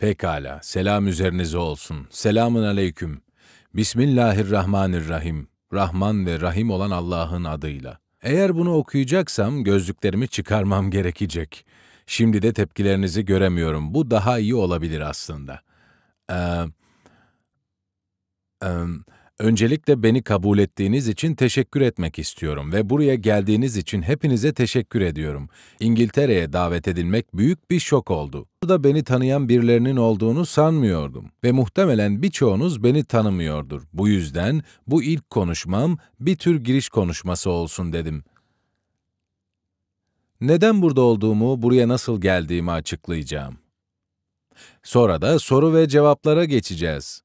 Pekala, selam üzerinize olsun. Selamun aleyküm. Bismillahirrahmanirrahim. Rahman ve Rahim olan Allah'ın adıyla. Eğer bunu okuyacaksam gözlüklerimi çıkarmam gerekecek. Şimdi de tepkilerinizi göremiyorum. Bu daha iyi olabilir aslında. Eee... Um, Öncelikle beni kabul ettiğiniz için teşekkür etmek istiyorum ve buraya geldiğiniz için hepinize teşekkür ediyorum. İngiltere'ye davet edilmek büyük bir şok oldu. Burada beni tanıyan birilerinin olduğunu sanmıyordum ve muhtemelen birçoğunuz beni tanımıyordur. Bu yüzden bu ilk konuşmam bir tür giriş konuşması olsun dedim. Neden burada olduğumu, buraya nasıl geldiğimi açıklayacağım. Sonra da soru ve cevaplara geçeceğiz.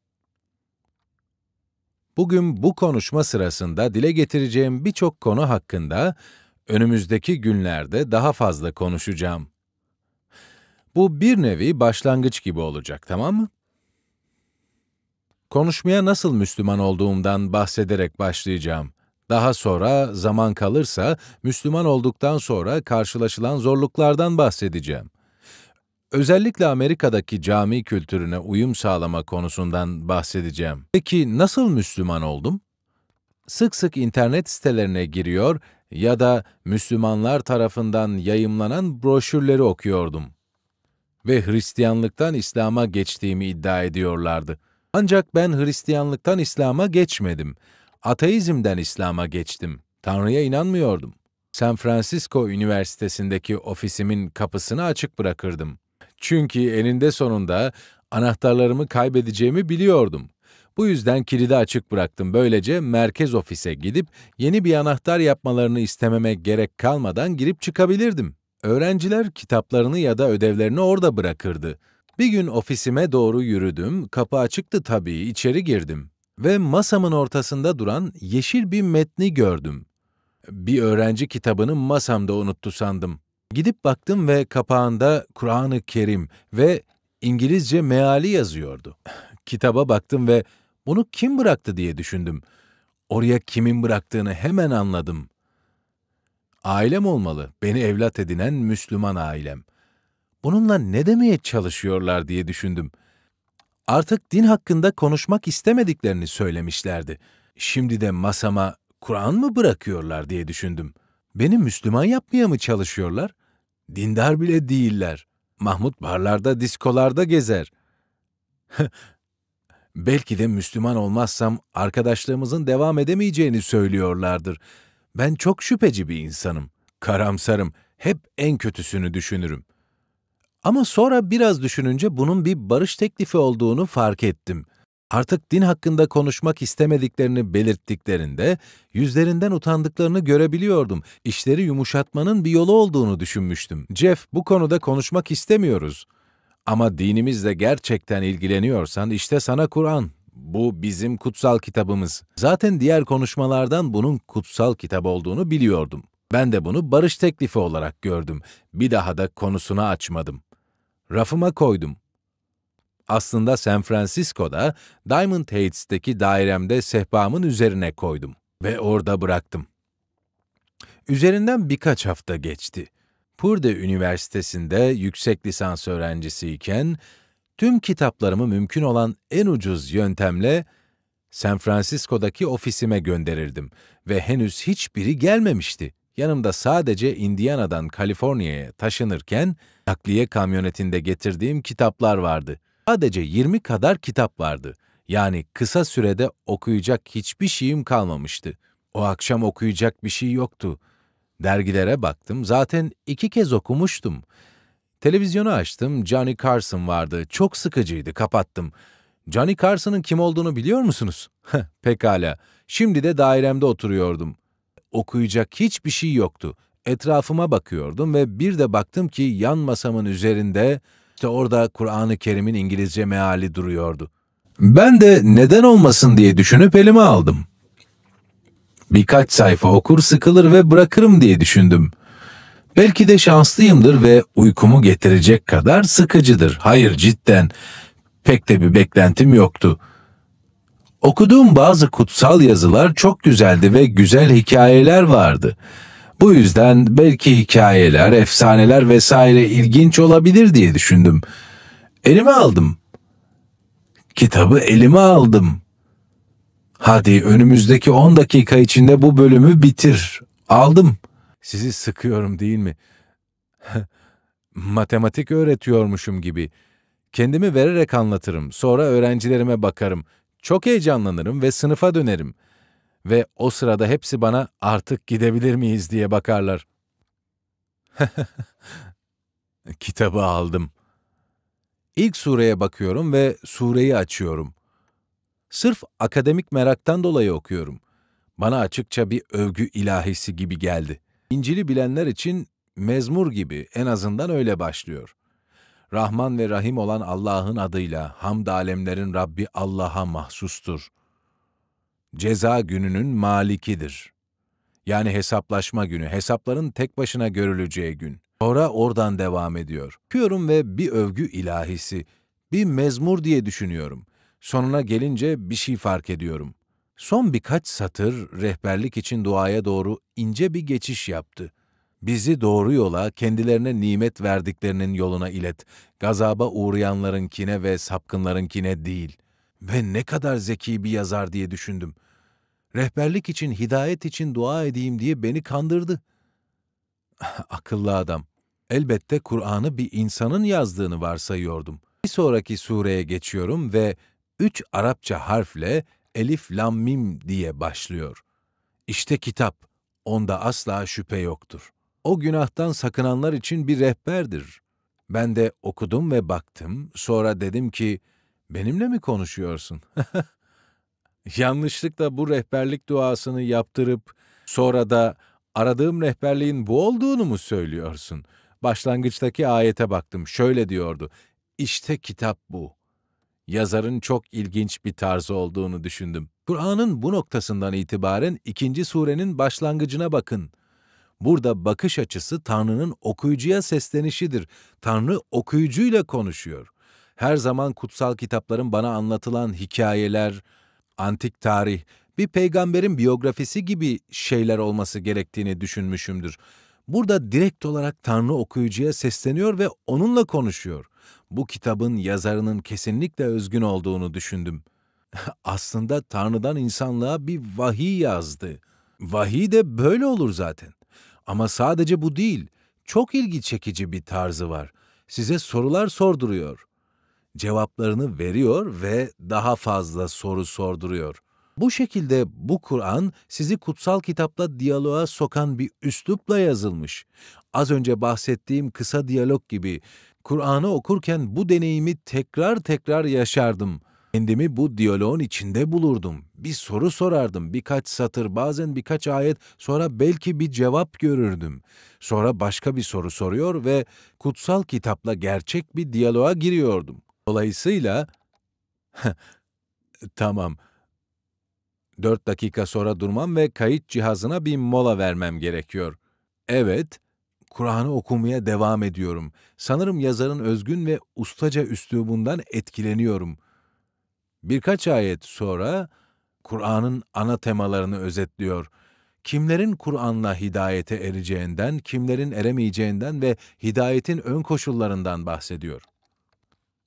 Bugün bu konuşma sırasında dile getireceğim birçok konu hakkında önümüzdeki günlerde daha fazla konuşacağım. Bu bir nevi başlangıç gibi olacak, tamam mı? Konuşmaya nasıl Müslüman olduğumdan bahsederek başlayacağım. Daha sonra zaman kalırsa Müslüman olduktan sonra karşılaşılan zorluklardan bahsedeceğim. Özellikle Amerika'daki cami kültürüne uyum sağlama konusundan bahsedeceğim. Peki nasıl Müslüman oldum? Sık sık internet sitelerine giriyor ya da Müslümanlar tarafından yayımlanan broşürleri okuyordum. Ve Hristiyanlıktan İslam'a geçtiğimi iddia ediyorlardı. Ancak ben Hristiyanlıktan İslam'a geçmedim. Ateizmden İslam'a geçtim. Tanrı'ya inanmıyordum. San Francisco Üniversitesi'ndeki ofisimin kapısını açık bırakırdım. Çünkü eninde sonunda anahtarlarımı kaybedeceğimi biliyordum. Bu yüzden kilidi açık bıraktım. Böylece merkez ofise gidip yeni bir anahtar yapmalarını istememe gerek kalmadan girip çıkabilirdim. Öğrenciler kitaplarını ya da ödevlerini orada bırakırdı. Bir gün ofisime doğru yürüdüm. Kapı açıktı tabii. İçeri girdim ve masamın ortasında duran yeşil bir metni gördüm. Bir öğrenci kitabını masamda unuttu sandım. Gidip baktım ve kapağında Kur'an-ı Kerim ve İngilizce meali yazıyordu. Kitaba baktım ve bunu kim bıraktı diye düşündüm. Oraya kimin bıraktığını hemen anladım. Ailem olmalı, beni evlat edinen Müslüman ailem. Bununla ne demeye çalışıyorlar diye düşündüm. Artık din hakkında konuşmak istemediklerini söylemişlerdi. Şimdi de masama Kur'an mı bırakıyorlar diye düşündüm.'' Beni Müslüman yapmaya mı çalışıyorlar? Dindar bile değiller. Mahmut barlarda, diskolarda gezer. Belki de Müslüman olmazsam arkadaşlığımızın devam edemeyeceğini söylüyorlardır. Ben çok şüpheci bir insanım. Karamsarım. Hep en kötüsünü düşünürüm. Ama sonra biraz düşününce bunun bir barış teklifi olduğunu fark ettim artık din hakkında konuşmak istemediklerini belirttiklerinde yüzlerinden utandıklarını görebiliyordum. İşleri yumuşatmanın bir yolu olduğunu düşünmüştüm. Jeff bu konuda konuşmak istemiyoruz. Ama dinimizle gerçekten ilgileniyorsan işte sana Kur'an. Bu bizim kutsal kitabımız. Zaten diğer konuşmalardan bunun kutsal kitap olduğunu biliyordum. Ben de bunu barış teklifi olarak gördüm. Bir daha da konusunu açmadım. Rafıma koydum. Aslında San Francisco'da Diamond Heights'teki dairemde sehpamın üzerine koydum ve orada bıraktım. Üzerinden birkaç hafta geçti. Purdue Üniversitesi'nde yüksek lisans öğrencisiyken tüm kitaplarımı mümkün olan en ucuz yöntemle San Francisco'daki ofisime gönderirdim ve henüz hiçbiri gelmemişti. Yanımda sadece Indiana'dan Kaliforniya'ya taşınırken takliye kamyonetinde getirdiğim kitaplar vardı. Sadece 20 kadar kitap vardı. Yani kısa sürede okuyacak hiçbir şeyim kalmamıştı. O akşam okuyacak bir şey yoktu. Dergilere baktım. Zaten iki kez okumuştum. Televizyonu açtım. Johnny Carson vardı. Çok sıkıcıydı. Kapattım. Johnny Carson'ın kim olduğunu biliyor musunuz? Pekala. Şimdi de dairemde oturuyordum. Okuyacak hiçbir şey yoktu. Etrafıma bakıyordum ve bir de baktım ki yan masamın üzerinde işte orada Kur'an-ı Kerim'in İngilizce meali duruyordu. Ben de neden olmasın diye düşünüp elime aldım. Birkaç sayfa okur sıkılır ve bırakırım diye düşündüm. Belki de şanslıyımdır ve uykumu getirecek kadar sıkıcıdır. Hayır cidden pek de bir beklentim yoktu. Okuduğum bazı kutsal yazılar çok güzeldi ve güzel hikayeler vardı.'' Bu yüzden belki hikayeler, efsaneler vesaire ilginç olabilir diye düşündüm. Elime aldım. Kitabı elime aldım. Hadi önümüzdeki 10 dakika içinde bu bölümü bitir. Aldım. Sizi sıkıyorum değil mi? Matematik öğretiyormuşum gibi. Kendimi vererek anlatırım. Sonra öğrencilerime bakarım. Çok heyecanlanırım ve sınıfa dönerim ve o sırada hepsi bana artık gidebilir miyiz diye bakarlar. Kitabı aldım. İlk sureye bakıyorum ve sureyi açıyorum. Sırf akademik meraktan dolayı okuyorum. Bana açıkça bir övgü ilahisi gibi geldi. İncil'i bilenler için mezmur gibi en azından öyle başlıyor. Rahman ve Rahim olan Allah'ın adıyla hamd alemlerin Rabbi Allah'a mahsustur ceza gününün malikidir. Yani hesaplaşma günü, hesapların tek başına görüleceği gün. Sonra oradan devam ediyor. Okuyorum ve bir övgü ilahisi, bir mezmur diye düşünüyorum. Sonuna gelince bir şey fark ediyorum. Son birkaç satır rehberlik için duaya doğru ince bir geçiş yaptı. Bizi doğru yola, kendilerine nimet verdiklerinin yoluna ilet. Gazaba uğrayanlarınkine ve sapkınlarınkine değil. Ve ne kadar zeki bir yazar diye düşündüm. Rehberlik için, hidayet için dua edeyim diye beni kandırdı. Akıllı adam. Elbette Kur'an'ı bir insanın yazdığını varsayıyordum. Bir sonraki sureye geçiyorum ve üç Arapça harfle Elif Lam Mim diye başlıyor. İşte kitap, onda asla şüphe yoktur. O günahtan sakınanlar için bir rehberdir. Ben de okudum ve baktım, sonra dedim ki, benimle mi konuşuyorsun? yanlışlıkla bu rehberlik duasını yaptırıp sonra da aradığım rehberliğin bu olduğunu mu söylüyorsun? Başlangıçtaki ayete baktım. Şöyle diyordu. İşte kitap bu. Yazarın çok ilginç bir tarzı olduğunu düşündüm. Kur'an'ın bu noktasından itibaren ikinci surenin başlangıcına bakın. Burada bakış açısı Tanrı'nın okuyucuya seslenişidir. Tanrı okuyucuyla konuşuyor. Her zaman kutsal kitapların bana anlatılan hikayeler, antik tarih, bir peygamberin biyografisi gibi şeyler olması gerektiğini düşünmüşümdür. Burada direkt olarak Tanrı okuyucuya sesleniyor ve onunla konuşuyor. Bu kitabın yazarının kesinlikle özgün olduğunu düşündüm. Aslında Tanrı'dan insanlığa bir vahiy yazdı. Vahiy de böyle olur zaten. Ama sadece bu değil, çok ilgi çekici bir tarzı var. Size sorular sorduruyor cevaplarını veriyor ve daha fazla soru sorduruyor. Bu şekilde bu Kur'an sizi kutsal kitapla diyaloğa sokan bir üslupla yazılmış. Az önce bahsettiğim kısa diyalog gibi Kur'an'ı okurken bu deneyimi tekrar tekrar yaşardım. Kendimi bu diyaloğun içinde bulurdum. Bir soru sorardım, birkaç satır, bazen birkaç ayet, sonra belki bir cevap görürdüm. Sonra başka bir soru soruyor ve kutsal kitapla gerçek bir diyaloğa giriyordum. Dolayısıyla tamam. Dört dakika sonra durmam ve kayıt cihazına bir mola vermem gerekiyor. Evet, Kur'an'ı okumaya devam ediyorum. Sanırım yazarın özgün ve ustaca üslubundan etkileniyorum. Birkaç ayet sonra Kur'an'ın ana temalarını özetliyor. Kimlerin Kur'an'la hidayete ereceğinden, kimlerin eremeyeceğinden ve hidayetin ön koşullarından bahsediyor.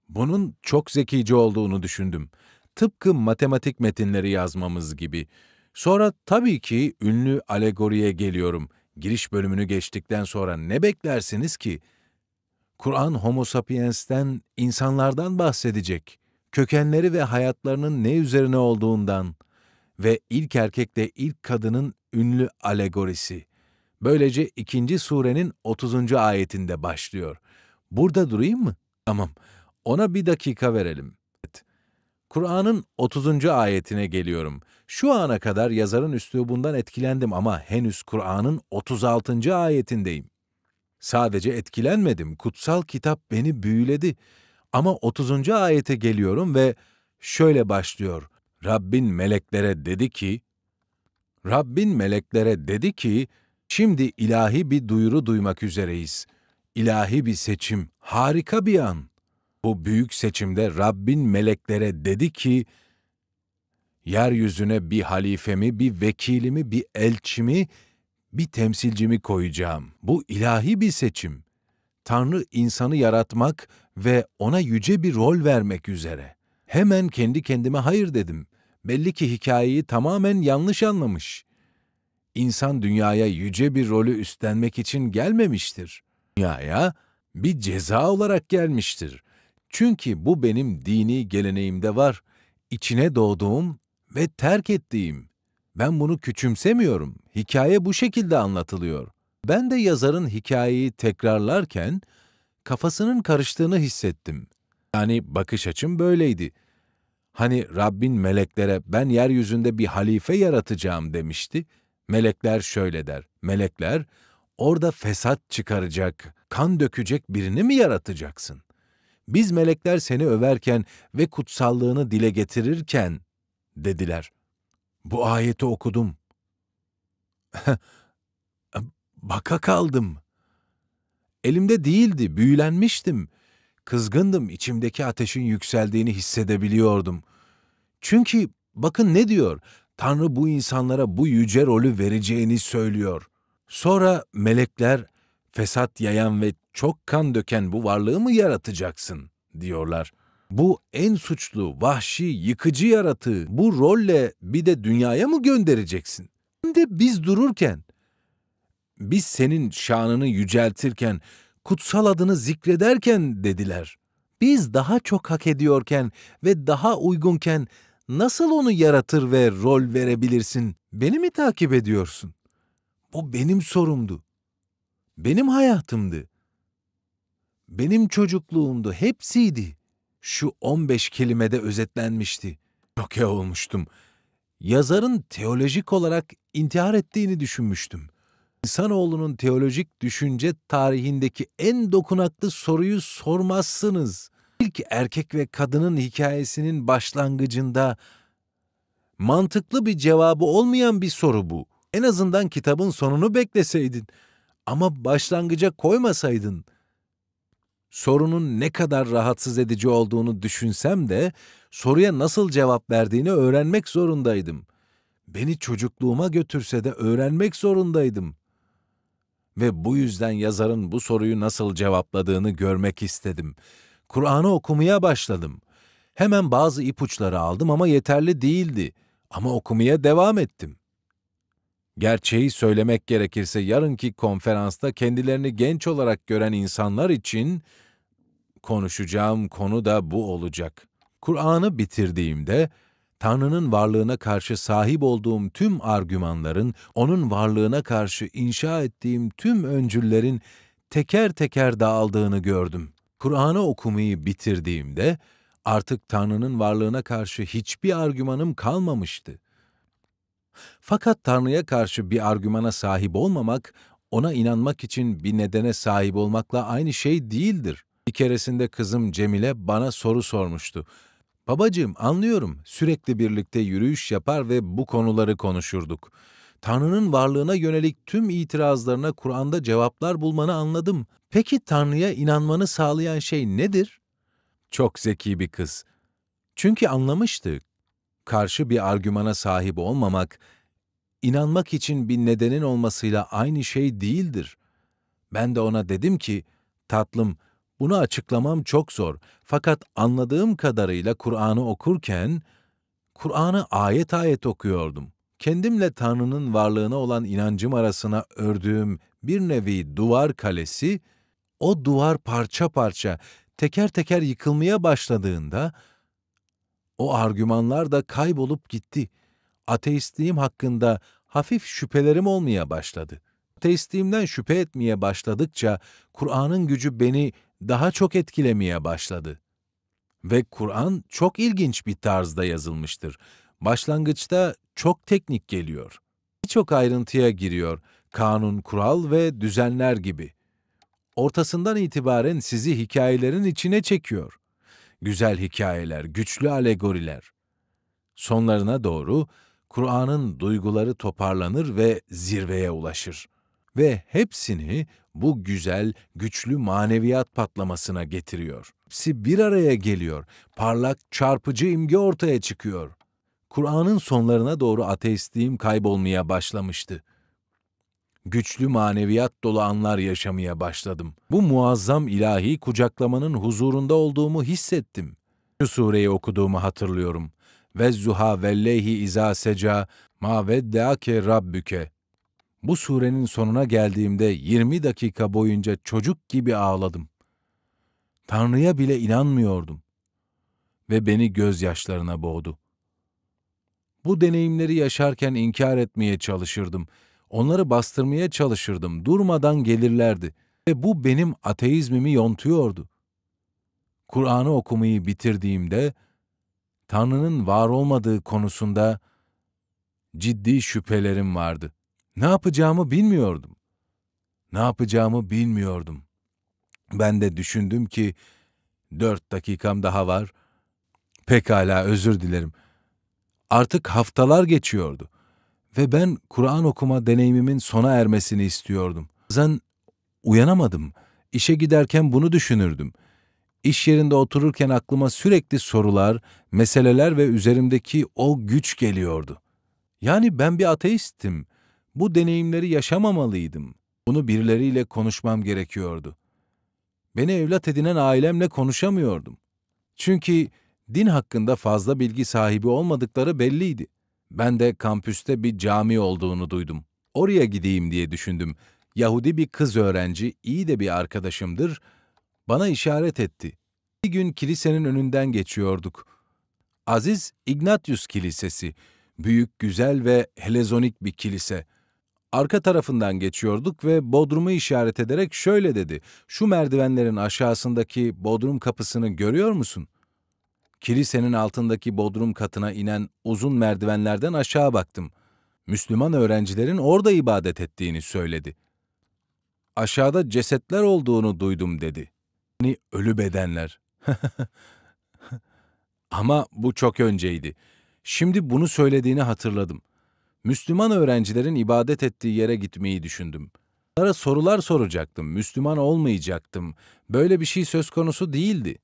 Bunun çok zekice olduğunu düşündüm. Tıpkı matematik metinleri yazmamız gibi. Sonra tabii ki ünlü alegoriye geliyorum. Giriş bölümünü geçtikten sonra ne beklersiniz ki? Kur'an Homo sapiens'ten, insanlardan bahsedecek. Kökenleri ve hayatlarının ne üzerine olduğundan ve ilk erkekle ilk kadının ünlü alegorisi. Böylece ikinci surenin 30. ayetinde başlıyor. Burada durayım mı? Tamam. Ona bir dakika verelim. Kur'an'ın 30. ayetine geliyorum. Şu ana kadar yazarın üslubundan etkilendim ama henüz Kur'an'ın 36. ayetindeyim. Sadece etkilenmedim, kutsal kitap beni büyüledi. Ama 30. ayete geliyorum ve şöyle başlıyor. Rabbin meleklere dedi ki, Rabbin meleklere dedi ki, şimdi ilahi bir duyuru duymak üzereyiz. İlahi bir seçim, harika bir an bu büyük seçimde Rabbin meleklere dedi ki, yeryüzüne bir halifemi, bir vekilimi, bir elçimi, bir temsilcimi koyacağım. Bu ilahi bir seçim. Tanrı insanı yaratmak ve ona yüce bir rol vermek üzere. Hemen kendi kendime hayır dedim. Belli ki hikayeyi tamamen yanlış anlamış. İnsan dünyaya yüce bir rolü üstlenmek için gelmemiştir. Dünyaya bir ceza olarak gelmiştir. Çünkü bu benim dini geleneğimde var, içine doğduğum ve terk ettiğim. Ben bunu küçümsemiyorum. Hikaye bu şekilde anlatılıyor. Ben de yazarın hikayeyi tekrarlarken kafasının karıştığını hissettim. Yani bakış açım böyleydi. Hani Rabbin meleklere ben yeryüzünde bir halife yaratacağım demişti. Melekler şöyle der. Melekler orada fesat çıkaracak, kan dökecek birini mi yaratacaksın? Biz melekler seni överken ve kutsallığını dile getirirken dediler. Bu ayeti okudum. Baka kaldım. Elimde değildi, büyülenmiştim. Kızgındım, içimdeki ateşin yükseldiğini hissedebiliyordum. Çünkü bakın ne diyor? Tanrı bu insanlara bu yüce rolü vereceğini söylüyor. Sonra melekler fesat yayan ve çok kan döken bu varlığı mı yaratacaksın diyorlar. Bu en suçlu, vahşi, yıkıcı yaratığı bu rolle bir de dünyaya mı göndereceksin? Hem de biz dururken, biz senin şanını yüceltirken, kutsal adını zikrederken dediler. Biz daha çok hak ediyorken ve daha uygunken nasıl onu yaratır ve rol verebilirsin? Beni mi takip ediyorsun? Bu benim sorumdu. Benim hayatımdı benim çocukluğumda hepsiydi. Şu 15 kelimede özetlenmişti. Şoke olmuştum. Yazarın teolojik olarak intihar ettiğini düşünmüştüm. İnsanoğlunun teolojik düşünce tarihindeki en dokunaklı soruyu sormazsınız. İlk erkek ve kadının hikayesinin başlangıcında mantıklı bir cevabı olmayan bir soru bu. En azından kitabın sonunu bekleseydin ama başlangıca koymasaydın.'' sorunun ne kadar rahatsız edici olduğunu düşünsem de soruya nasıl cevap verdiğini öğrenmek zorundaydım. Beni çocukluğuma götürse de öğrenmek zorundaydım. Ve bu yüzden yazarın bu soruyu nasıl cevapladığını görmek istedim. Kur'an'ı okumaya başladım. Hemen bazı ipuçları aldım ama yeterli değildi. Ama okumaya devam ettim. Gerçeği söylemek gerekirse yarınki konferansta kendilerini genç olarak gören insanlar için konuşacağım konu da bu olacak. Kur'an'ı bitirdiğimde Tanrı'nın varlığına karşı sahip olduğum tüm argümanların, onun varlığına karşı inşa ettiğim tüm öncüllerin teker teker dağıldığını gördüm. Kur'an'ı okumayı bitirdiğimde artık Tanrı'nın varlığına karşı hiçbir argümanım kalmamıştı. Fakat Tanrı'ya karşı bir argümana sahip olmamak, ona inanmak için bir nedene sahip olmakla aynı şey değildir. Bir keresinde kızım Cemile bana soru sormuştu. Babacığım anlıyorum, sürekli birlikte yürüyüş yapar ve bu konuları konuşurduk. Tanrı'nın varlığına yönelik tüm itirazlarına Kur'an'da cevaplar bulmanı anladım. Peki Tanrı'ya inanmanı sağlayan şey nedir? Çok zeki bir kız. Çünkü anlamıştı, karşı bir argümana sahip olmamak, inanmak için bir nedenin olmasıyla aynı şey değildir. Ben de ona dedim ki, tatlım, bunu açıklamam çok zor. Fakat anladığım kadarıyla Kur'an'ı okurken, Kur'an'ı ayet ayet okuyordum. Kendimle Tanrı'nın varlığına olan inancım arasına ördüğüm bir nevi duvar kalesi, o duvar parça parça, teker teker yıkılmaya başladığında, o argümanlar da kaybolup gitti. Ateistliğim hakkında hafif şüphelerim olmaya başladı. Ateistliğimden şüphe etmeye başladıkça Kur'an'ın gücü beni daha çok etkilemeye başladı. Ve Kur'an çok ilginç bir tarzda yazılmıştır. Başlangıçta çok teknik geliyor. Birçok ayrıntıya giriyor, kanun, kural ve düzenler gibi. Ortasından itibaren sizi hikayelerin içine çekiyor güzel hikayeler, güçlü alegoriler. Sonlarına doğru Kur'an'ın duyguları toparlanır ve zirveye ulaşır ve hepsini bu güzel, güçlü maneviyat patlamasına getiriyor. Hepsi bir araya geliyor. Parlak, çarpıcı imge ortaya çıkıyor. Kur'an'ın sonlarına doğru ateistliğim kaybolmaya başlamıştı güçlü maneviyat dolu anlar yaşamaya başladım. Bu muazzam ilahi kucaklamanın huzurunda olduğumu hissettim. Şu sureyi okuduğumu hatırlıyorum. Ve zuha vellehi izâ seca ma veddeake rabbüke. Bu surenin sonuna geldiğimde 20 dakika boyunca çocuk gibi ağladım. Tanrı'ya bile inanmıyordum ve beni gözyaşlarına boğdu. Bu deneyimleri yaşarken inkar etmeye çalışırdım.'' Onları bastırmaya çalışırdım. Durmadan gelirlerdi. Ve bu benim ateizmimi yontuyordu. Kur'an'ı okumayı bitirdiğimde, Tanrı'nın var olmadığı konusunda ciddi şüphelerim vardı. Ne yapacağımı bilmiyordum. Ne yapacağımı bilmiyordum. Ben de düşündüm ki, dört dakikam daha var. Pekala özür dilerim. Artık haftalar geçiyordu. Ve ben Kur'an okuma deneyimimin sona ermesini istiyordum. Bazen uyanamadım. İşe giderken bunu düşünürdüm. İş yerinde otururken aklıma sürekli sorular, meseleler ve üzerimdeki o güç geliyordu. Yani ben bir ateisttim. Bu deneyimleri yaşamamalıydım. Bunu birileriyle konuşmam gerekiyordu. Beni evlat edinen ailemle konuşamıyordum. Çünkü din hakkında fazla bilgi sahibi olmadıkları belliydi. Ben de kampüste bir cami olduğunu duydum. Oraya gideyim diye düşündüm. Yahudi bir kız öğrenci, iyi de bir arkadaşımdır. Bana işaret etti. Bir gün kilisenin önünden geçiyorduk. Aziz Ignatius Kilisesi. Büyük, güzel ve helezonik bir kilise. Arka tarafından geçiyorduk ve bodrumu işaret ederek şöyle dedi. Şu merdivenlerin aşağısındaki bodrum kapısını görüyor musun?'' Kilisenin altındaki bodrum katına inen uzun merdivenlerden aşağı baktım. Müslüman öğrencilerin orada ibadet ettiğini söyledi. Aşağıda cesetler olduğunu duydum dedi. Hani ölü bedenler. Ama bu çok önceydi. Şimdi bunu söylediğini hatırladım. Müslüman öğrencilerin ibadet ettiği yere gitmeyi düşündüm. Onlara sorular soracaktım, Müslüman olmayacaktım. Böyle bir şey söz konusu değildi.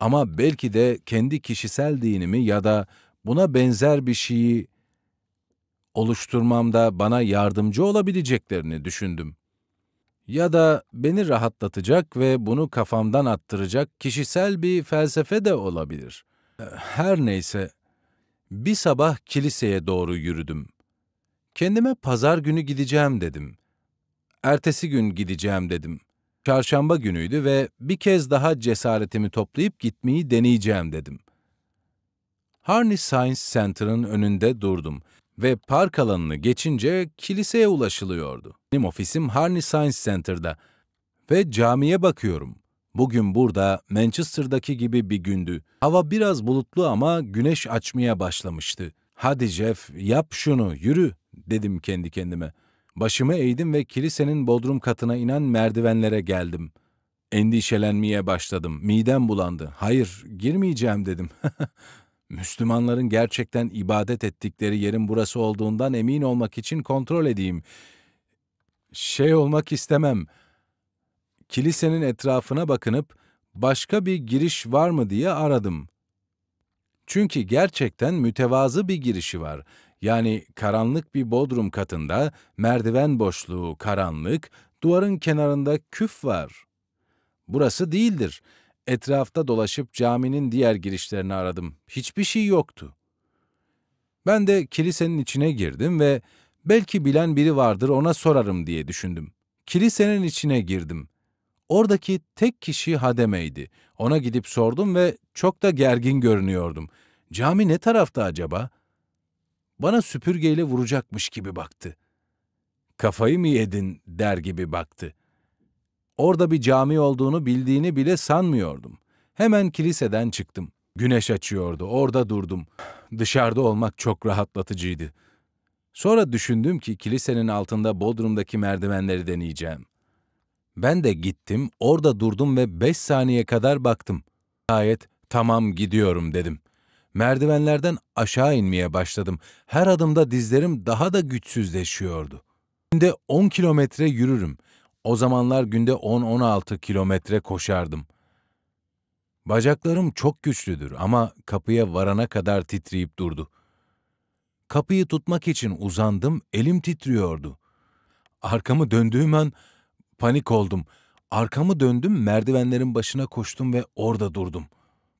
Ama belki de kendi kişisel dinimi ya da buna benzer bir şeyi oluşturmamda bana yardımcı olabileceklerini düşündüm. Ya da beni rahatlatacak ve bunu kafamdan attıracak kişisel bir felsefe de olabilir. Her neyse, bir sabah kiliseye doğru yürüdüm. Kendime pazar günü gideceğim dedim. Ertesi gün gideceğim dedim. Çarşamba günüydü ve bir kez daha cesaretimi toplayıp gitmeyi deneyeceğim dedim. Harney Science Center'ın önünde durdum ve park alanını geçince kiliseye ulaşılıyordu. Benim ofisim Harney Science Center'da ve camiye bakıyorum. Bugün burada Manchester'daki gibi bir gündü. Hava biraz bulutlu ama güneş açmaya başlamıştı. Hadi Jeff yap şunu yürü dedim kendi kendime. Başımı eğdim ve kilisenin bodrum katına inen merdivenlere geldim. Endişelenmeye başladım. Midem bulandı. Hayır, girmeyeceğim dedim. Müslümanların gerçekten ibadet ettikleri yerin burası olduğundan emin olmak için kontrol edeyim. Şey olmak istemem. Kilisenin etrafına bakınıp başka bir giriş var mı diye aradım. Çünkü gerçekten mütevazı bir girişi var yani karanlık bir bodrum katında merdiven boşluğu, karanlık, duvarın kenarında küf var. Burası değildir. Etrafta dolaşıp caminin diğer girişlerini aradım. Hiçbir şey yoktu. Ben de kilisenin içine girdim ve belki bilen biri vardır ona sorarım diye düşündüm. Kilisenin içine girdim. Oradaki tek kişi Hademe'ydi. Ona gidip sordum ve çok da gergin görünüyordum. Cami ne tarafta acaba? Bana süpürgeyle vuracakmış gibi baktı. Kafayı mı yedin der gibi baktı. Orada bir cami olduğunu bildiğini bile sanmıyordum. Hemen kiliseden çıktım. Güneş açıyordu, orada durdum. Dışarıda olmak çok rahatlatıcıydı. Sonra düşündüm ki kilisenin altında Bodrum'daki merdivenleri deneyeceğim. Ben de gittim, orada durdum ve beş saniye kadar baktım. Gayet tamam gidiyorum dedim. Merdivenlerden aşağı inmeye başladım. Her adımda dizlerim daha da güçsüzleşiyordu. Günde 10 kilometre yürürüm. O zamanlar günde 10-16 kilometre koşardım. Bacaklarım çok güçlüdür ama kapıya varana kadar titreyip durdu. Kapıyı tutmak için uzandım, elim titriyordu. Arkamı döndüğüm an panik oldum. Arkamı döndüm, merdivenlerin başına koştum ve orada durdum.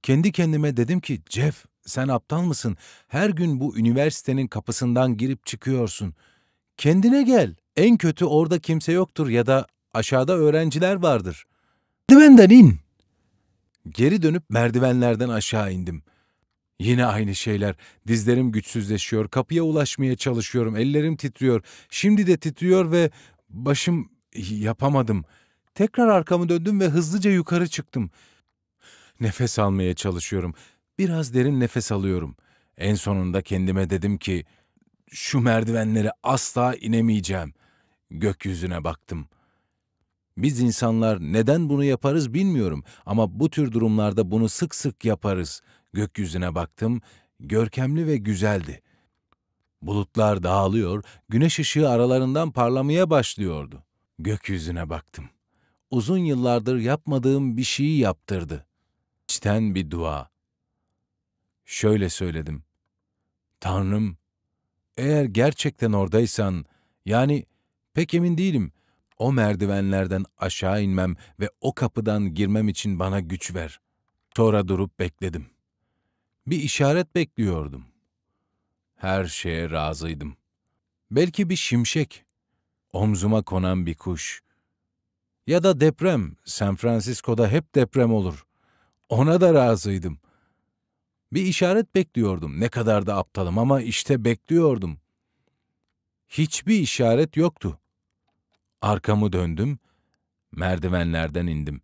Kendi kendime dedim ki, Jeff, sen aptal mısın? Her gün bu üniversitenin kapısından girip çıkıyorsun. Kendine gel. En kötü orada kimse yoktur ya da aşağıda öğrenciler vardır. Merdivenden in. Geri dönüp merdivenlerden aşağı indim. Yine aynı şeyler. Dizlerim güçsüzleşiyor. Kapıya ulaşmaya çalışıyorum. Ellerim titriyor. Şimdi de titriyor ve başım yapamadım. Tekrar arkamı döndüm ve hızlıca yukarı çıktım. Nefes almaya çalışıyorum. Biraz derin nefes alıyorum. En sonunda kendime dedim ki, şu merdivenleri asla inemeyeceğim. Gökyüzüne baktım. Biz insanlar neden bunu yaparız bilmiyorum ama bu tür durumlarda bunu sık sık yaparız. Gökyüzüne baktım, görkemli ve güzeldi. Bulutlar dağılıyor, güneş ışığı aralarından parlamaya başlıyordu. Gökyüzüne baktım. Uzun yıllardır yapmadığım bir şeyi yaptırdı. İçten bir dua. Şöyle söyledim. Tanrım, eğer gerçekten oradaysan, yani pek emin değilim, o merdivenlerden aşağı inmem ve o kapıdan girmem için bana güç ver. Sonra durup bekledim. Bir işaret bekliyordum. Her şeye razıydım. Belki bir şimşek, omzuma konan bir kuş. Ya da deprem, San Francisco'da hep deprem olur. Ona da razıydım. Bir işaret bekliyordum. Ne kadar da aptalım ama işte bekliyordum. Hiçbir işaret yoktu. Arkamı döndüm, merdivenlerden indim.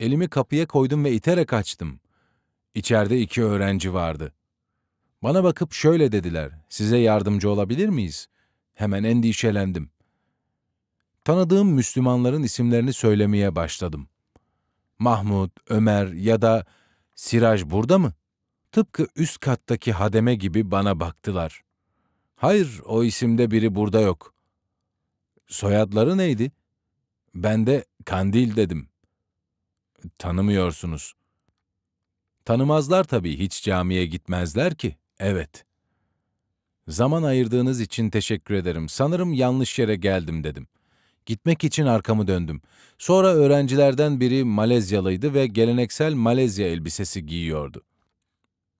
Elimi kapıya koydum ve iterek açtım. İçeride iki öğrenci vardı. Bana bakıp şöyle dediler, size yardımcı olabilir miyiz? Hemen endişelendim. Tanıdığım Müslümanların isimlerini söylemeye başladım. Mahmud, Ömer ya da Siraj burada mı? Tıpkı üst kattaki hademe gibi bana baktılar. Hayır, o isimde biri burada yok. Soyadları neydi? Ben de Kandil dedim. Tanımıyorsunuz. Tanımazlar tabii, hiç camiye gitmezler ki. Evet. Zaman ayırdığınız için teşekkür ederim. Sanırım yanlış yere geldim dedim. Gitmek için arkamı döndüm. Sonra öğrencilerden biri Malezyalıydı ve geleneksel Malezya elbisesi giyiyordu.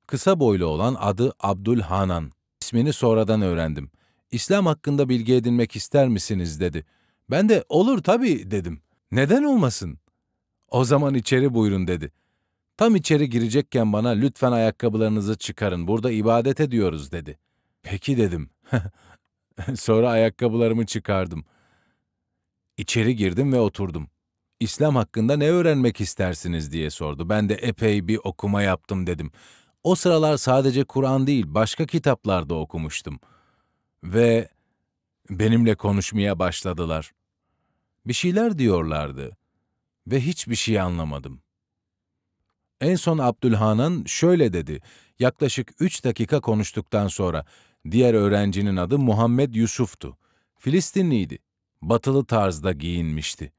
Kısa boylu olan adı Abdülhanan. İsmini sonradan öğrendim. İslam hakkında bilgi edinmek ister misiniz dedi. Ben de olur tabii dedim. Neden olmasın? O zaman içeri buyurun dedi. Tam içeri girecekken bana lütfen ayakkabılarınızı çıkarın burada ibadet ediyoruz dedi. Peki dedim. Sonra ayakkabılarımı çıkardım. İçeri girdim ve oturdum. İslam hakkında ne öğrenmek istersiniz diye sordu. Ben de epey bir okuma yaptım dedim o sıralar sadece Kur'an değil başka kitaplarda okumuştum. Ve benimle konuşmaya başladılar. Bir şeyler diyorlardı ve hiçbir şey anlamadım. En son Abdülhan'ın şöyle dedi, yaklaşık üç dakika konuştuktan sonra, diğer öğrencinin adı Muhammed Yusuf'tu. Filistinliydi, batılı tarzda giyinmişti.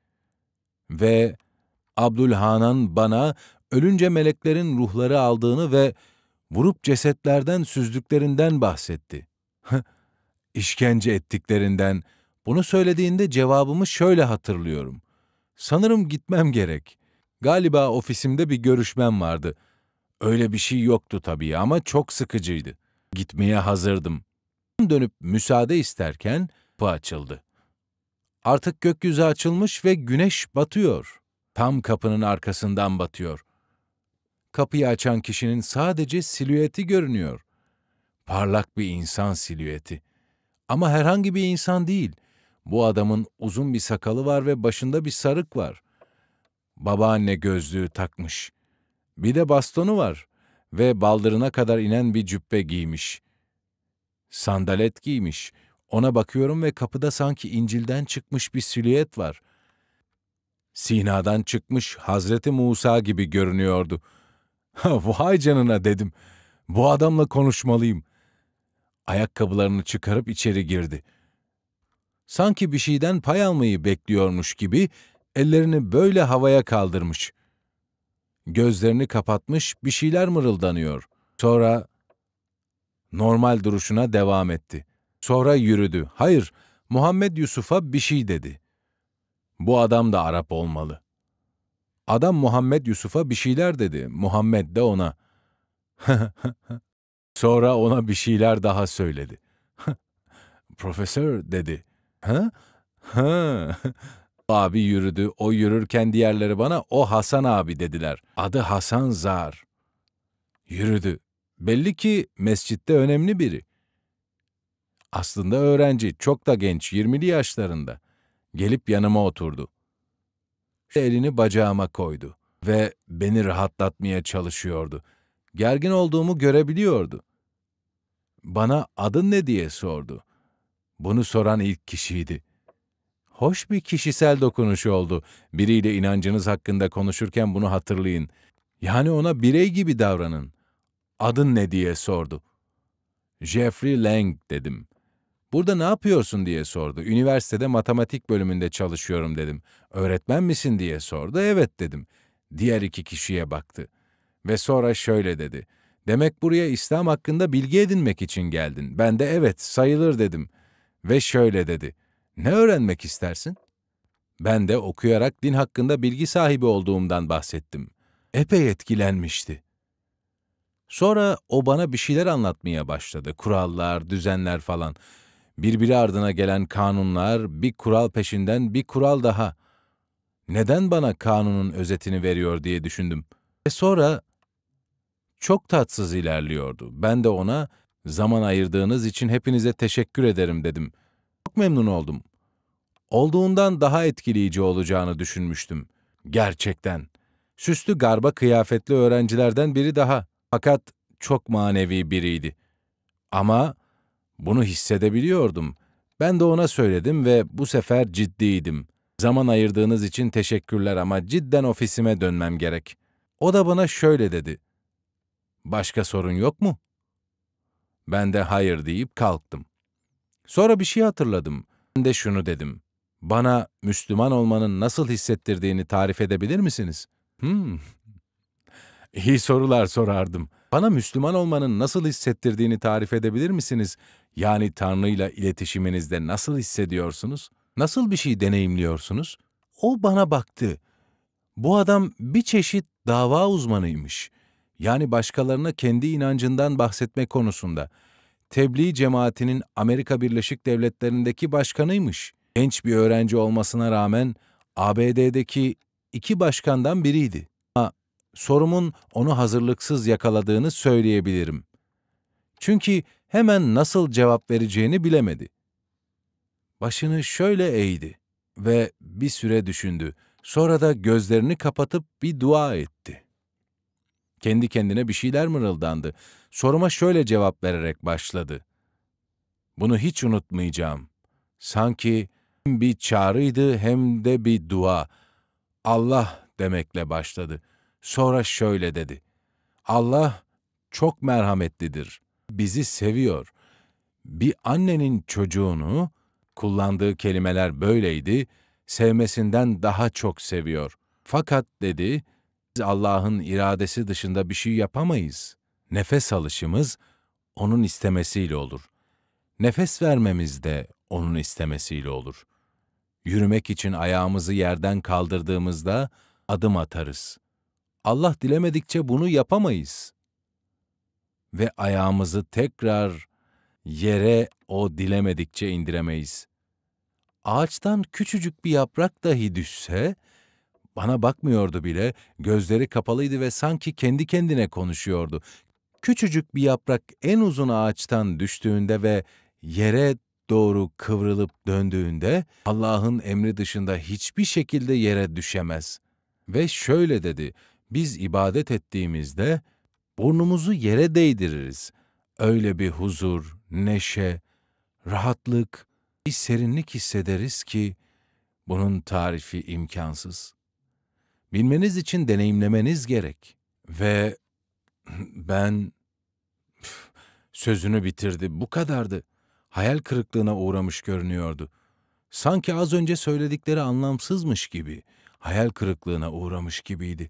Ve Abdülhanan bana ölünce meleklerin ruhları aldığını ve vurup cesetlerden süzdüklerinden bahsetti. İşkence ettiklerinden. Bunu söylediğinde cevabımı şöyle hatırlıyorum. Sanırım gitmem gerek. Galiba ofisimde bir görüşmem vardı. Öyle bir şey yoktu tabii ama çok sıkıcıydı. Gitmeye hazırdım. Dönüp müsaade isterken kapı açıldı. Artık gökyüzü açılmış ve güneş batıyor. Tam kapının arkasından batıyor kapıyı açan kişinin sadece silüeti görünüyor. Parlak bir insan silüeti. Ama herhangi bir insan değil. Bu adamın uzun bir sakalı var ve başında bir sarık var. Babaanne gözlüğü takmış. Bir de bastonu var ve baldırına kadar inen bir cübbe giymiş. Sandalet giymiş. Ona bakıyorum ve kapıda sanki İncil'den çıkmış bir silüet var. Sina'dan çıkmış Hazreti Musa gibi görünüyordu.'' Vay canına dedim. Bu adamla konuşmalıyım. Ayakkabılarını çıkarıp içeri girdi. Sanki bir şeyden pay almayı bekliyormuş gibi ellerini böyle havaya kaldırmış. Gözlerini kapatmış bir şeyler mırıldanıyor. Sonra normal duruşuna devam etti. Sonra yürüdü. Hayır, Muhammed Yusuf'a bir şey dedi. Bu adam da Arap olmalı. Adam Muhammed Yusuf'a bir şeyler dedi. Muhammed de ona. Sonra ona bir şeyler daha söyledi. Profesör dedi. Ha? abi yürüdü. O yürürken diğerleri bana o Hasan abi dediler. Adı Hasan Zar. Yürüdü. Belli ki mescitte önemli biri. Aslında öğrenci, çok da genç, 20'li yaşlarında. Gelip yanıma oturdu elini bacağıma koydu ve beni rahatlatmaya çalışıyordu. Gergin olduğumu görebiliyordu. Bana adın ne diye sordu. Bunu soran ilk kişiydi. Hoş bir kişisel dokunuş oldu. Biriyle inancınız hakkında konuşurken bunu hatırlayın. Yani ona birey gibi davranın. Adın ne diye sordu. Jeffrey Lang dedim. Burada ne yapıyorsun diye sordu. Üniversitede matematik bölümünde çalışıyorum dedim. Öğretmen misin diye sordu. Evet dedim. Diğer iki kişiye baktı. Ve sonra şöyle dedi. Demek buraya İslam hakkında bilgi edinmek için geldin. Ben de evet sayılır dedim. Ve şöyle dedi. Ne öğrenmek istersin? Ben de okuyarak din hakkında bilgi sahibi olduğumdan bahsettim. Epey etkilenmişti. Sonra o bana bir şeyler anlatmaya başladı. Kurallar, düzenler falan birbiri ardına gelen kanunlar, bir kural peşinden bir kural daha. Neden bana kanunun özetini veriyor diye düşündüm. Ve sonra çok tatsız ilerliyordu. Ben de ona zaman ayırdığınız için hepinize teşekkür ederim dedim. Çok memnun oldum. Olduğundan daha etkileyici olacağını düşünmüştüm. Gerçekten. Süslü garba kıyafetli öğrencilerden biri daha. Fakat çok manevi biriydi. Ama bunu hissedebiliyordum. Ben de ona söyledim ve bu sefer ciddiydim. Zaman ayırdığınız için teşekkürler ama cidden ofisime dönmem gerek. O da bana şöyle dedi. Başka sorun yok mu? Ben de hayır deyip kalktım. Sonra bir şey hatırladım. Ben de şunu dedim. Bana Müslüman olmanın nasıl hissettirdiğini tarif edebilir misiniz? Hmm. İyi sorular sorardım. Bana Müslüman olmanın nasıl hissettirdiğini tarif edebilir misiniz? Yani Tanrı'yla iletişiminizde nasıl hissediyorsunuz? Nasıl bir şey deneyimliyorsunuz? O bana baktı. Bu adam bir çeşit dava uzmanıymış. Yani başkalarına kendi inancından bahsetme konusunda. Tebliğ cemaatinin Amerika Birleşik Devletleri'ndeki başkanıymış. Genç bir öğrenci olmasına rağmen ABD'deki iki başkandan biriydi sorumun onu hazırlıksız yakaladığını söyleyebilirim. Çünkü hemen nasıl cevap vereceğini bilemedi. Başını şöyle eğdi ve bir süre düşündü. Sonra da gözlerini kapatıp bir dua etti. Kendi kendine bir şeyler mırıldandı. Soruma şöyle cevap vererek başladı. Bunu hiç unutmayacağım. Sanki bir çağrıydı hem de bir dua. Allah demekle başladı.'' Sonra şöyle dedi. Allah çok merhametlidir. Bizi seviyor. Bir annenin çocuğunu, kullandığı kelimeler böyleydi, sevmesinden daha çok seviyor. Fakat dedi, biz Allah'ın iradesi dışında bir şey yapamayız. Nefes alışımız onun istemesiyle olur. Nefes vermemiz de onun istemesiyle olur. Yürümek için ayağımızı yerden kaldırdığımızda adım atarız. Allah dilemedikçe bunu yapamayız. Ve ayağımızı tekrar yere o dilemedikçe indiremeyiz. Ağaçtan küçücük bir yaprak dahi düşse, bana bakmıyordu bile, gözleri kapalıydı ve sanki kendi kendine konuşuyordu. Küçücük bir yaprak en uzun ağaçtan düştüğünde ve yere doğru kıvrılıp döndüğünde Allah'ın emri dışında hiçbir şekilde yere düşemez. Ve şöyle dedi, biz ibadet ettiğimizde burnumuzu yere değdiririz. Öyle bir huzur, neşe, rahatlık, bir serinlik hissederiz ki bunun tarifi imkansız. Bilmeniz için deneyimlemeniz gerek. Ve ben sözünü bitirdi. Bu kadardı. Hayal kırıklığına uğramış görünüyordu. Sanki az önce söyledikleri anlamsızmış gibi, hayal kırıklığına uğramış gibiydi.''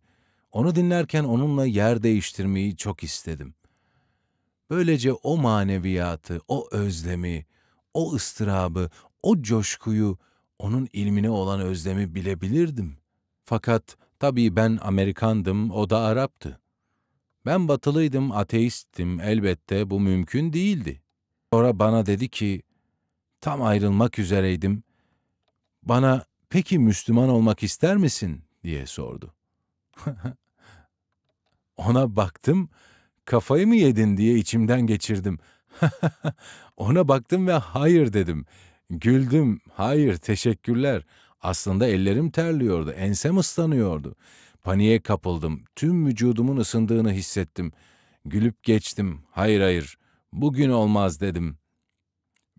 Onu dinlerken onunla yer değiştirmeyi çok istedim. Böylece o maneviyatı, o özlemi, o ıstırabı, o coşkuyu, onun ilmine olan özlemi bilebilirdim. Fakat tabii ben Amerikandım, o da Arap'tı. Ben batılıydım, ateisttim, elbette bu mümkün değildi. Sonra bana dedi ki, tam ayrılmak üzereydim. Bana peki Müslüman olmak ister misin diye sordu. Ona baktım, kafayı mı yedin diye içimden geçirdim. Ona baktım ve hayır dedim. Güldüm, hayır teşekkürler. Aslında ellerim terliyordu, ensem ıslanıyordu. Paniğe kapıldım, tüm vücudumun ısındığını hissettim. Gülüp geçtim, hayır hayır, bugün olmaz dedim.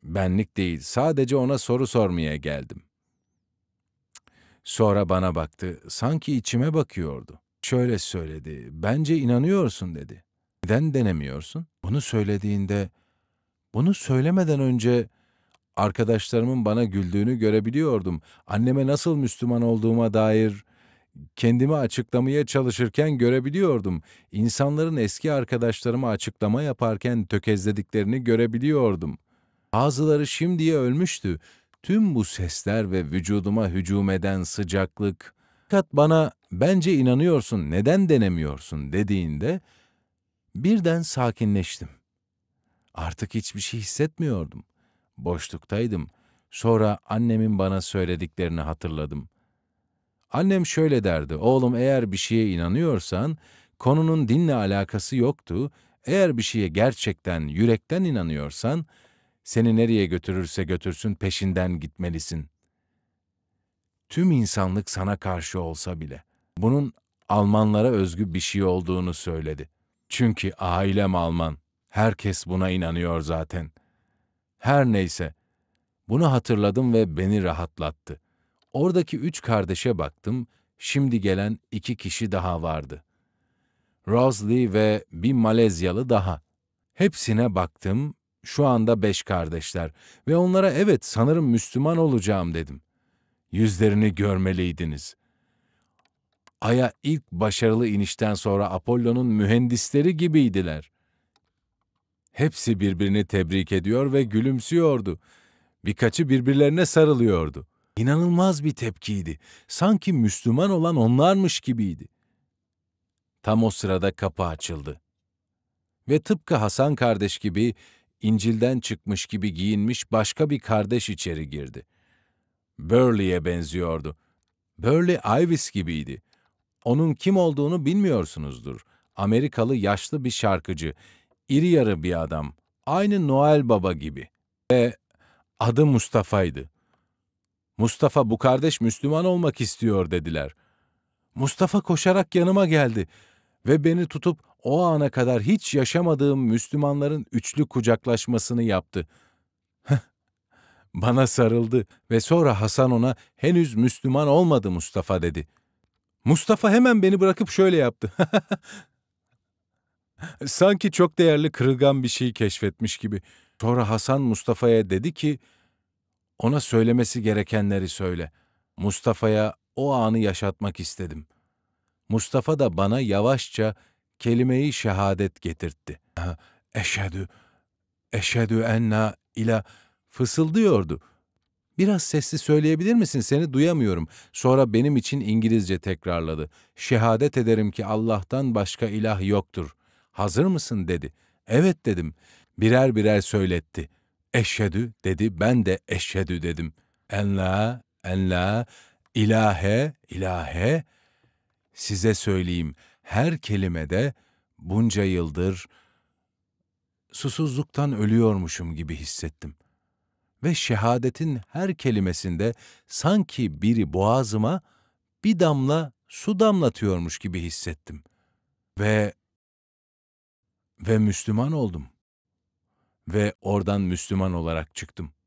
Benlik değil, sadece ona soru sormaya geldim. Sonra bana baktı, sanki içime bakıyordu. Şöyle söyledi, bence inanıyorsun dedi. Neden denemiyorsun? Bunu söylediğinde, bunu söylemeden önce arkadaşlarımın bana güldüğünü görebiliyordum. Anneme nasıl Müslüman olduğuma dair kendimi açıklamaya çalışırken görebiliyordum. İnsanların eski arkadaşlarıma açıklama yaparken tökezlediklerini görebiliyordum. Bazıları şimdiye ölmüştü. Tüm bu sesler ve vücuduma hücum eden sıcaklık, fakat bana bence inanıyorsun, neden denemiyorsun dediğinde birden sakinleştim. Artık hiçbir şey hissetmiyordum. Boşluktaydım. Sonra annemin bana söylediklerini hatırladım. Annem şöyle derdi, oğlum eğer bir şeye inanıyorsan, konunun dinle alakası yoktu, eğer bir şeye gerçekten, yürekten inanıyorsan, seni nereye götürürse götürsün peşinden gitmelisin. Tüm insanlık sana karşı olsa bile bunun Almanlara özgü bir şey olduğunu söyledi. Çünkü ailem Alman. Herkes buna inanıyor zaten. Her neyse. Bunu hatırladım ve beni rahatlattı. Oradaki üç kardeşe baktım. Şimdi gelen iki kişi daha vardı. Rosli ve bir Malezyalı daha. Hepsine baktım şu anda beş kardeşler ve onlara evet sanırım Müslüman olacağım dedim. Yüzlerini görmeliydiniz. Ay'a ilk başarılı inişten sonra Apollo'nun mühendisleri gibiydiler. Hepsi birbirini tebrik ediyor ve gülümsüyordu. Birkaçı birbirlerine sarılıyordu. İnanılmaz bir tepkiydi. Sanki Müslüman olan onlarmış gibiydi. Tam o sırada kapı açıldı. Ve tıpkı Hasan kardeş gibi İncil'den çıkmış gibi giyinmiş başka bir kardeş içeri girdi. Burley'e benziyordu. Burley Ivis gibiydi. Onun kim olduğunu bilmiyorsunuzdur. Amerikalı yaşlı bir şarkıcı, iri yarı bir adam, aynı Noel Baba gibi. Ve adı Mustafa'ydı. Mustafa bu kardeş Müslüman olmak istiyor dediler. Mustafa koşarak yanıma geldi ve beni tutup o ana kadar hiç yaşamadığım Müslümanların üçlü kucaklaşmasını yaptı. Bana sarıldı ve sonra Hasan ona henüz Müslüman olmadı Mustafa dedi. Mustafa hemen beni bırakıp şöyle yaptı. Sanki çok değerli kırılgan bir şey keşfetmiş gibi. Sonra Hasan Mustafa'ya dedi ki, ona söylemesi gerekenleri söyle. Mustafa'ya o anı yaşatmak istedim. Mustafa da bana yavaşça kelimeyi şehadet getirtti. Eşhedü, eşhedü enna ila fısıldıyordu. Biraz sesli söyleyebilir misin? Seni duyamıyorum. Sonra benim için İngilizce tekrarladı. Şehadet ederim ki Allah'tan başka ilah yoktur. Hazır mısın dedi. Evet dedim. Birer birer söyletti. Eşhedü dedi. Ben de eşhedü dedim. En la, en la, ilahe, ilahe. Size söyleyeyim.'' her kelimede bunca yıldır susuzluktan ölüyormuşum gibi hissettim. Ve şehadetin her kelimesinde sanki biri boğazıma bir damla su damlatıyormuş gibi hissettim. Ve ve Müslüman oldum. Ve oradan Müslüman olarak çıktım.